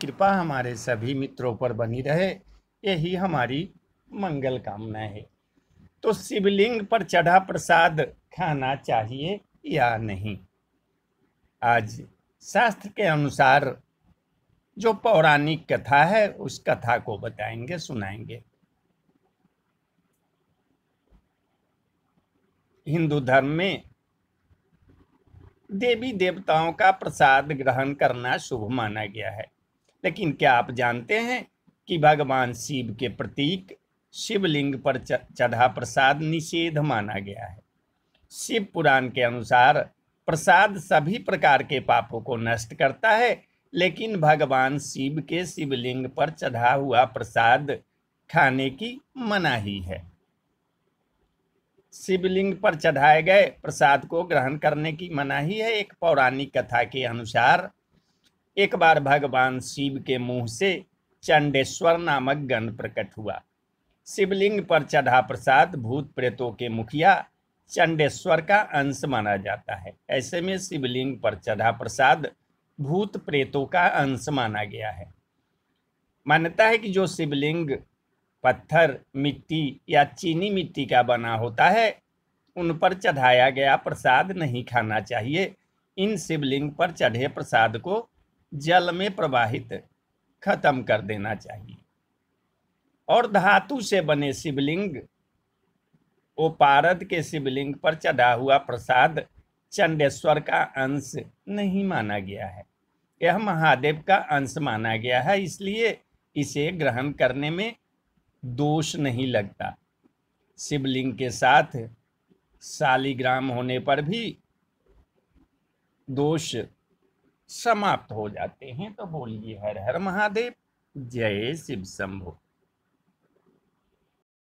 कृपा हमारे सभी मित्रों पर बनी रहे यही हमारी मंगल कामना है तो शिवलिंग पर चढ़ा प्रसाद खाना चाहिए या नहीं आज शास्त्र के अनुसार जो पौराणिक कथा है उस कथा को बताएंगे सुनाएंगे हिंदू धर्म में देवी देवताओं का प्रसाद ग्रहण करना शुभ माना गया है लेकिन क्या आप जानते हैं कि भगवान शिव के प्रतीक शिवलिंग पर चढ़ा प्रसाद निषेध माना गया है शिव पुराण के अनुसार प्रसाद सभी प्रकार के पापों को नष्ट करता है लेकिन भगवान शिव के शिवलिंग पर चढ़ा हुआ प्रसाद खाने की मनाही है शिवलिंग पर चढ़ाए गए प्रसाद को ग्रहण करने की मनाही है एक पौराणिक कथा के अनुसार एक बार भगवान शिव के मुंह से चंडेश्वर नामक गण प्रकट हुआ शिवलिंग पर चढ़ा प्रसाद भूत प्रेतों के मुखिया चंडेश्वर का अंश माना जाता है ऐसे में शिवलिंग पर चढ़ा प्रसाद भूत प्रेतों का अंश माना गया है मान्यता है कि जो शिवलिंग पत्थर मिट्टी या चीनी मिट्टी का बना होता है उन पर चढ़ाया गया प्रसाद नहीं खाना चाहिए इन शिवलिंग पर चढ़े प्रसाद को जल में प्रवाहित खत्म कर देना चाहिए और धातु से बने शिवलिंग वो पारद के शिवलिंग पर चढ़ा हुआ प्रसाद चंडेश्वर का अंश नहीं माना गया है यह महादेव का अंश माना गया है इसलिए इसे ग्रहण करने में दोष नहीं लगता शिवलिंग के साथ शालिग्राम होने पर भी दोष समाप्त हो जाते हैं तो बोलिए हर हर महादेव जय शिव शंभु